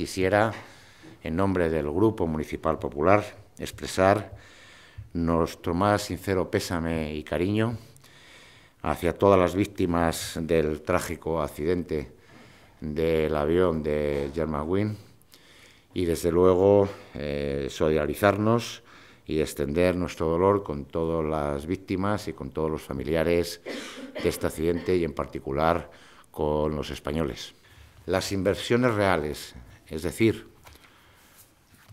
quisiera, en nombre del Grupo Municipal Popular, expresar nuestro más sincero pésame y cariño hacia todas las víctimas del trágico accidente del avión de Wynne y desde luego eh, solidarizarnos y extender nuestro dolor con todas las víctimas y con todos los familiares de este accidente y en particular con los españoles. Las inversiones reales es decir,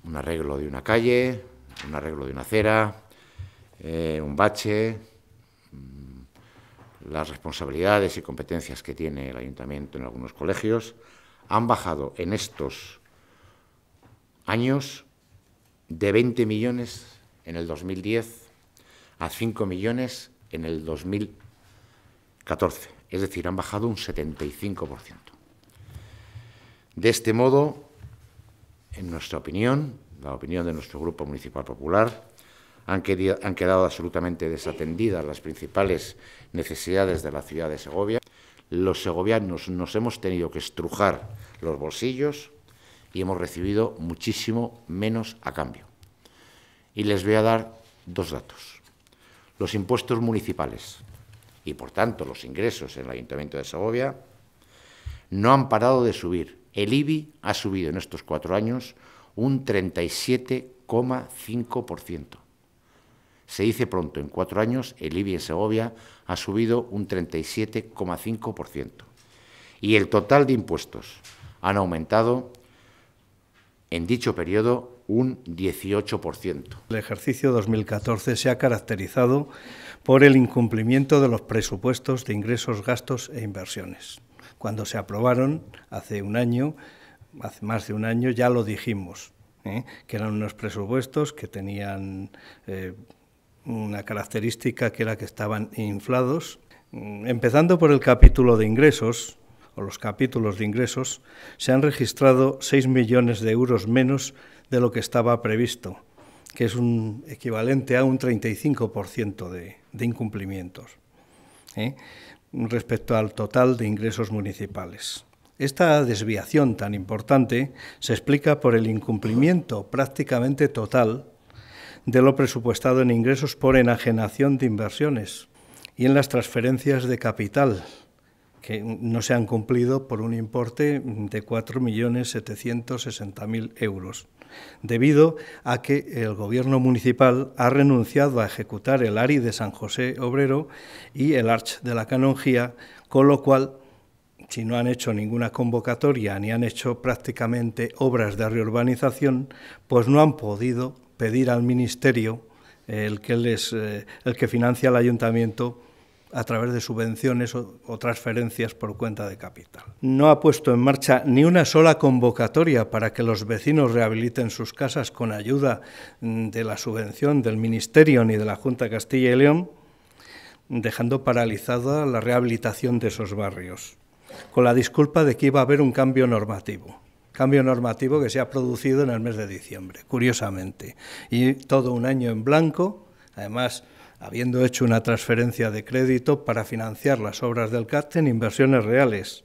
un arreglo de una calle, un arreglo de una acera, eh, un bache, mm, las responsabilidades y competencias que tiene el ayuntamiento en algunos colegios, han bajado en estos años de 20 millones en el 2010 a 5 millones en el 2014. Es decir, han bajado un 75%. De este modo, en nuestra opinión, la opinión de nuestro Grupo Municipal Popular, han, quedado absolutamente desatendidas las principales necesidades de la ciudad de Segovia. Los segovianos nos hemos tenido que estrujar los bolsillos y hemos recibido muchísimo menos a cambio. Y les voy a dar dos datos. Los impuestos municipales y, por tanto, los ingresos en el Ayuntamiento de Segovia no han parado de subir el IBI ha subido en estos cuatro años un 37,5%. Se dice pronto, en cuatro años el IBI en Segovia ha subido un 37,5%. Y el total de impuestos han aumentado en dicho periodo un 18%. El ejercicio 2014 se ha caracterizado por el incumplimiento de los presupuestos de ingresos, gastos e inversiones. Cuando se aprobaron hace un año, hace más de un año, ya lo dijimos, ¿eh? que eran unos presupuestos que tenían eh, una característica que era que estaban inflados. Mm, empezando por el capítulo de ingresos, o los capítulos de ingresos, se han registrado 6 millones de euros menos de lo que estaba previsto, que es un equivalente a un 35% de incumplimientos. ¿eh? respecto al total de ingresos municipales. Esta desviación tan importante se explica por el incumplimiento prácticamente total de lo presupuestado en ingresos por enajenación de inversiones y en las transferencias de capital que no se han cumplido por un importe de 4.760.000 euros, debido a que el Gobierno municipal ha renunciado a ejecutar el ARI de San José Obrero y el ARCH de la Canonjía, con lo cual si no han hecho ninguna convocatoria ni han hecho prácticamente obras de reurbanización, pues no han podido pedir al Ministerio el que, eh, el que financia el ayuntamiento a través de subvenciones o, transferencias por cuenta de capital. No ha puesto en marcha ni una sola convocatoria para que los vecinos rehabiliten sus casas con ayuda mm, de la subvención del Ministerio ni de la Junta de Castilla y León, dejando paralizada la rehabilitación de esos barrios, con la disculpa de que iba a haber un cambio normativo cambio normativo que se ha producido en el mes de diciembre, curiosamente. Y todo un año en blanco, además habiendo hecho una transferencia de crédito para financiar las obras del CAT en inversiones reales,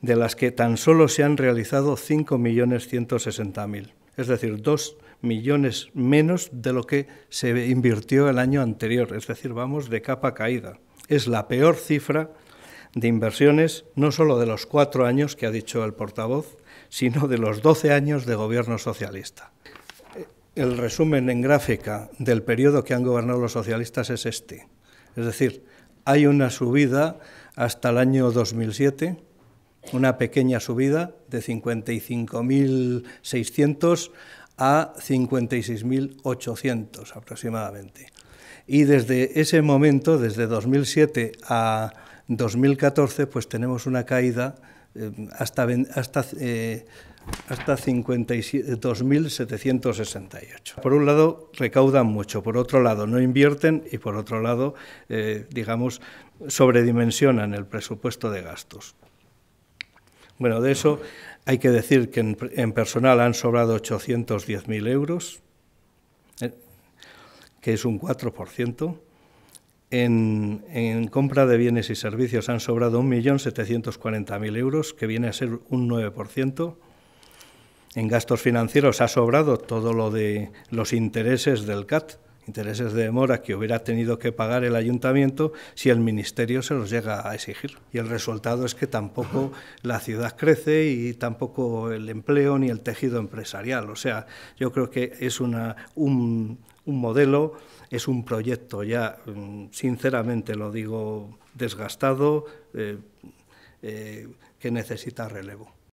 de las que tan solo se han realizado 5.160.000, es decir, 2 millones menos de lo que se invirtió el año anterior, es decir, vamos de capa caída. Es la peor cifra de inversiones, no solo de los cuatro años que ha dicho el portavoz, sino de los 12 años de gobierno socialista el resumen en gráfica del periodo que han gobernado los socialistas es este. Es decir, hay una subida hasta el año 2007, una pequeña subida de 55.600 a 56.800 aproximadamente. Y desde ese momento, desde 2007 a 2014, pues tenemos una caída eh, hasta, hasta eh, hasta 52.768. Por un lado, recaudan mucho, por otro lado, no invierten y por otro lado, eh, digamos, sobredimensionan el presupuesto de gastos. Bueno, de eso hay que decir que en, personal han sobrado 810.000 euros, eh, que es un 4%. en, compra de bienes y servicios han sobrado 1.740.000 euros, que viene a ser un 9%. En gastos financieros ha sobrado todo lo de los intereses del CAT, intereses de demora que hubiera tenido que pagar el ayuntamiento si el ministerio se los llega a exigir. Y el resultado es que tampoco la ciudad crece y tampoco el empleo ni el tejido empresarial. O sea, yo creo que es una, un, modelo, es un proyecto ya, mm, sinceramente lo digo, desgastado, eh, eh, que necesita relevo.